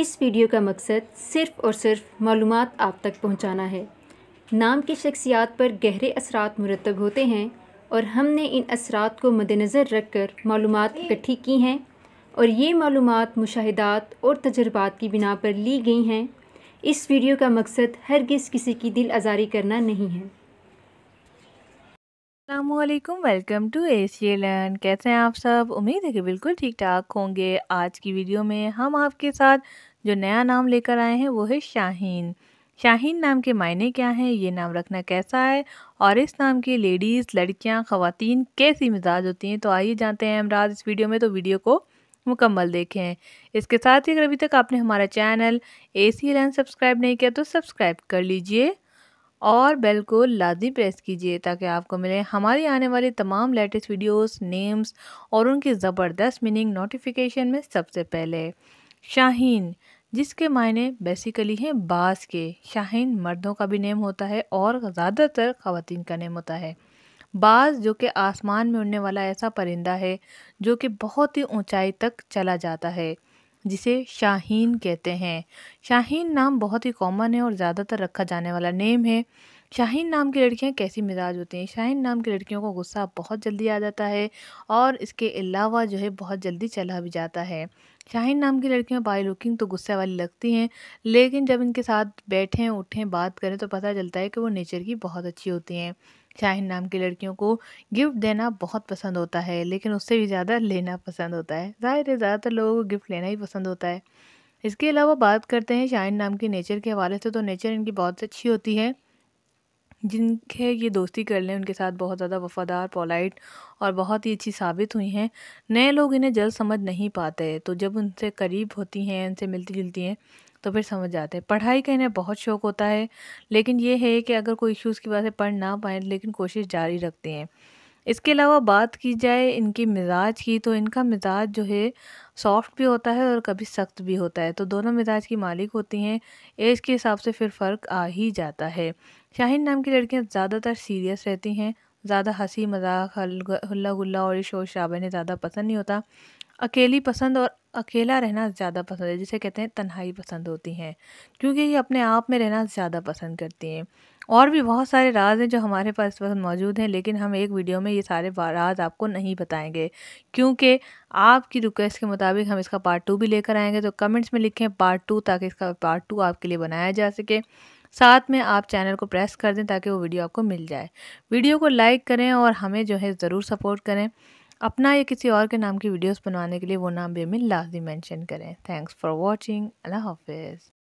इस वीडियो का मकसद सिर्फ़ और सिर्फ मालूम आप तक पहुँचाना है नाम की शख्सियात पर गहरे असरात मुरतब होते हैं और हमने इन असरात को मद्नज़र रख कर मालूम इकट्ठी की हैं और ये मालूम मुशाहदात और तजर्बात की बिना पर ली गई हैं इस वीडियो का मकसद हरगिज़ किसी की दिल आज़ारी करना नहीं है अल्लाम वेलकम टू एशिया लर्न कैसे हैं आप सब उम्मीद है कि बिल्कुल ठीक ठाक होंगे आज की वीडियो में हम आपके साथ जो नया नाम लेकर आए हैं वो है शाहीन शाहीन नाम के मायने क्या हैं ये नाम रखना कैसा है और इस नाम की लेडीज़ लड़कियाँ ख़वातीन कैसी मिजाज होती हैं तो आइए जानते हैं अमराज इस वीडियो में तो वीडियो को मुकम्मल देखें इसके साथ ही अगर अभी तक आपने हमारा channel A C run subscribe नहीं किया तो सब्सक्राइब कर लीजिए और बेल को लाजी प्रेस कीजिए ताकि आपको मिले हमारी आने वाली तमाम लेटेस्ट वीडियोस नेम्स और उनकी ज़बरदस्त मीनिंग नोटिफिकेशन में सबसे पहले शाहीन जिसके मायने बेसिकली हैं बास के शाहीन मर्दों का भी नेम होता है और ज़्यादातर ख़वान का नेम होता है बाज जो कि आसमान में उड़ने वाला ऐसा परिंदा है जो कि बहुत ही ऊंचाई तक चला जाता है जिसे शाहीन कहते हैं शाहीन नाम बहुत ही कॉमन है और ज़्यादातर रखा जाने वाला नेम है शाहीन नाम की लड़कियाँ कैसी मिजाज होती हैं शाहीन नाम की लड़कियों को गुस्सा बहुत जल्दी आ जाता है और इसके अलावा जो है बहुत जल्दी चला भी जाता है शाहीन नाम की लड़कियाँ बाई लुकिंग तो गुस्से वाली लगती हैं लेकिन जब इनके साथ बैठें उठें बात करें तो पता चलता है कि वो नेचर की बहुत अच्छी होती हैं शाहीन नाम की लड़कियों को गिफ्ट देना बहुत पसंद होता है लेकिन उससे भी ज़्यादा लेना पसंद होता है ज़ाहिर है ज़्यादातर लोगों को गिफ्ट लेना ही पसंद होता है इसके अलावा बात करते हैं शाहीन नाम के नेचर के हवाले से तो नेचर इनकी बहुत अच्छी होती है जिनके ये दोस्ती कर लें उनके साथ बहुत ज़्यादा वफ़ादार पोलाइट और बहुत ही अच्छी साबित हुई हैं नए लोग इन्हें जल्द समझ नहीं पाते तो जब उनसे करीब होती हैं उनसे मिलती जुलती हैं तो फिर समझ जाते हैं पढ़ाई का इन्हें बहुत शौक़ होता है लेकिन ये है कि अगर कोई इश्यूज़ की वजह से पढ़ ना पाए लेकिन कोशिश जारी रखते हैं इसके अलावा बात की जाए इनकी मिजाज की तो इनका मिजाज जो है सॉफ़्ट भी होता है और कभी सख्त भी होता है तो दोनों मिजाज की मालिक होती हैं एज के हिसाब से फिर फ़र्क आ ही जाता है शाहीन नाम की लड़कियाँ ज़्यादातर सीरियस रहती हैं ज़्यादा हंसी मजाक हल्ला गुल्ला और शोर शाबे ने ज़्यादा पसंद नहीं होता अकेली पसंद और अकेला रहना ज़्यादा पसंद है जिसे कहते हैं तन्हाई पसंद होती हैं क्योंकि ये अपने आप में रहना ज़्यादा पसंद करती हैं और भी बहुत सारे राज हैं जो हमारे पास इस वक्त मौजूद हैं लेकिन हम एक वीडियो में ये सारे राज आपको नहीं बताएंगे क्योंकि आपकी रिक्वेस्ट के मुताबिक हम इसका पार्ट टू भी लेकर आएंगे तो कमेंट्स में लिखें पार्ट टू ताकि इसका पार्ट टू आपके लिए बनाया जा सके साथ में आप चैनल को प्रेस कर दें ताकि वो वीडियो आपको मिल जाए वीडियो को लाइक करें और हमें जो है ज़रूर सपोर्ट करें अपना या किसी और के नाम की वीडियोस बनवाने के लिए वो नाम भी हमें लाजमी मेंशन करें थैंक्स फॉर वाचिंग अल्लाह हाफिज़